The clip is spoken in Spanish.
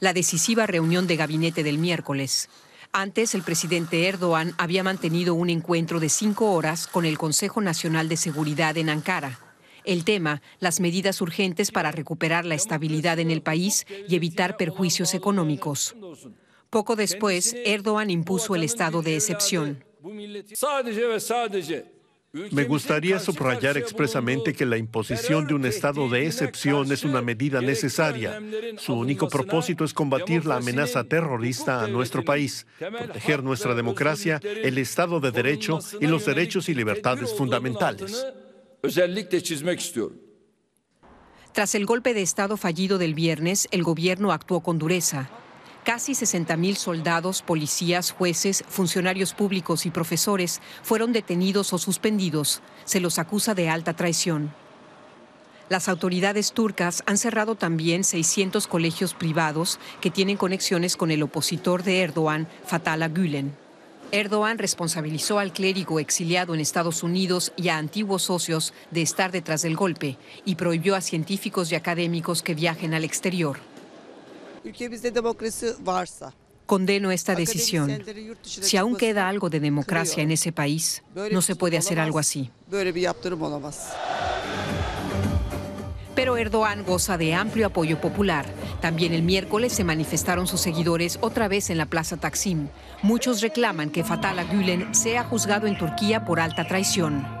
la decisiva reunión de gabinete del miércoles. Antes, el presidente Erdogan había mantenido un encuentro de cinco horas con el Consejo Nacional de Seguridad en Ankara. El tema, las medidas urgentes para recuperar la estabilidad en el país y evitar perjuicios económicos. Poco después, Erdogan impuso el estado de excepción. Me gustaría subrayar expresamente que la imposición de un estado de excepción es una medida necesaria. Su único propósito es combatir la amenaza terrorista a nuestro país, proteger nuestra democracia, el Estado de Derecho y los derechos y libertades fundamentales. Tras el golpe de Estado fallido del viernes, el gobierno actuó con dureza. Casi 60.000 soldados, policías, jueces, funcionarios públicos y profesores fueron detenidos o suspendidos. Se los acusa de alta traición. Las autoridades turcas han cerrado también 600 colegios privados que tienen conexiones con el opositor de Erdogan, Fatala Gülen. Erdogan responsabilizó al clérigo exiliado en Estados Unidos y a antiguos socios de estar detrás del golpe y prohibió a científicos y académicos que viajen al exterior. Condeno esta decisión. Si aún queda algo de democracia en ese país, no se puede hacer algo así. Pero Erdogan goza de amplio apoyo popular. También el miércoles se manifestaron sus seguidores otra vez en la Plaza Taksim. Muchos reclaman que Fatala Gülen sea juzgado en Turquía por alta traición.